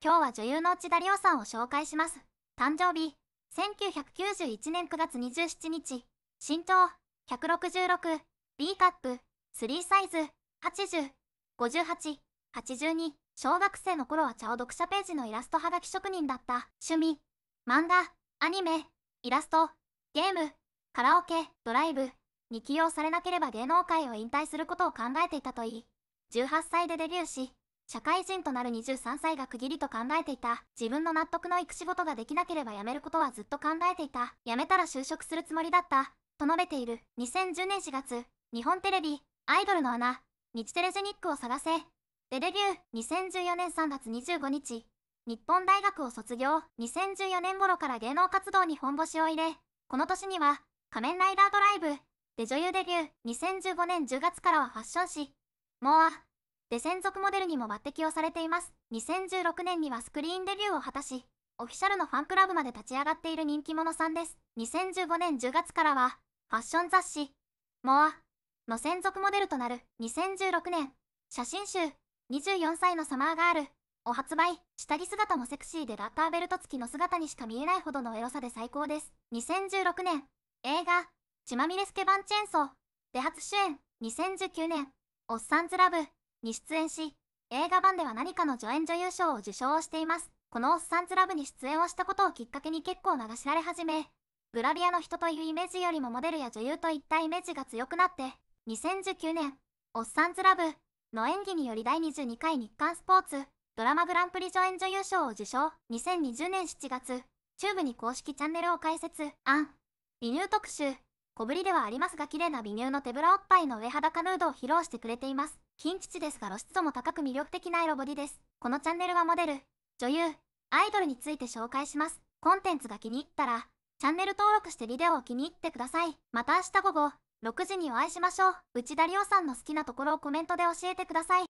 今日は女優の内田理央さんを紹介します。誕生日、1991年9月27日、身長、166、B カップ、3サイズ、80、58、82、小学生の頃は茶を読者ページのイラストはがき職人だった。趣味、漫画、アニメ、イラスト、ゲーム、カラオケ、ドライブ、に起用されなければ芸能界を引退することを考えていたといい、18歳でデビューし、社会人となる23歳が区切りと考えていた。自分の納得のいく仕事ができなければ辞めることはずっと考えていた。辞めたら就職するつもりだった。と述べている。2010年4月、日本テレビ、アイドルの穴、日テレジェニックを探せ。でデビュー、2014年3月25日、日本大学を卒業、2014年頃から芸能活動に本腰を入れ、この年には、仮面ライダードライブ、で女優デビュー、2015年10月からはファッション誌、モア、で専属モデルにも抜擢をされています。2016年にはスクリーンデビューを果たし、オフィシャルのファンクラブまで立ち上がっている人気者さんです。2015年10月からは、ファッション雑誌、モアの専属モデルとなる2016年、写真集、24歳のサマーガールを発売。下着姿もセクシーでラッターベルト付きの姿にしか見えないほどのエロさで最高です。2016年、映画、血まみれスケバンチェンソーで初主演。2019年、おっさんずラブ。に出演し、映画版では何かの助演女優賞を受賞しています。このおっさんずラブに出演をしたことをきっかけに結構流しられ始め、グラビアの人というイメージよりもモデルや女優といったイメージが強くなって、2019年、おっさんずラブの演技により第22回日刊スポーツドラマグランプリ助演女優賞を受賞。2020年7月、チューブに公式チャンネルを開設、アン、リニュー特集。小ぶりではありますが綺麗な美乳の手ぶらおっぱいの上裸ヌードを披露してくれています。金父ですが露出度も高く魅力的なエロボディです。このチャンネルはモデル、女優、アイドルについて紹介します。コンテンツが気に入ったら、チャンネル登録してビデオを気に入ってください。また明日午後、6時にお会いしましょう。内田理央さんの好きなところをコメントで教えてください。